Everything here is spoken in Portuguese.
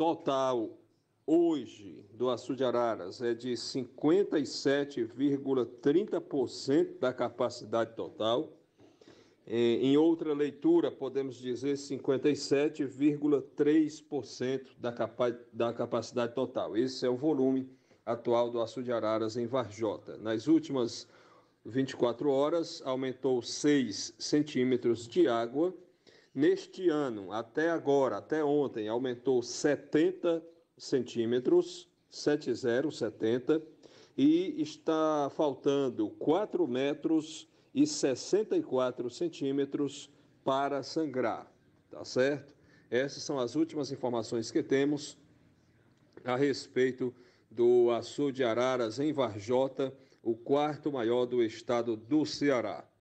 total hoje do Açu de Araras é de 57,30% da capacidade total. Eh, em outra leitura, podemos dizer 57,3% da, capa da capacidade total. Esse é o volume atual do Açu de Araras em Varjota. Nas últimas 24 horas, aumentou 6 centímetros de água Neste ano, até agora, até ontem, aumentou 70 centímetros, 7070, e está faltando 4 metros e 64 centímetros para sangrar, tá certo? Essas são as últimas informações que temos a respeito do açude de Araras em Varjota, o quarto maior do estado do Ceará.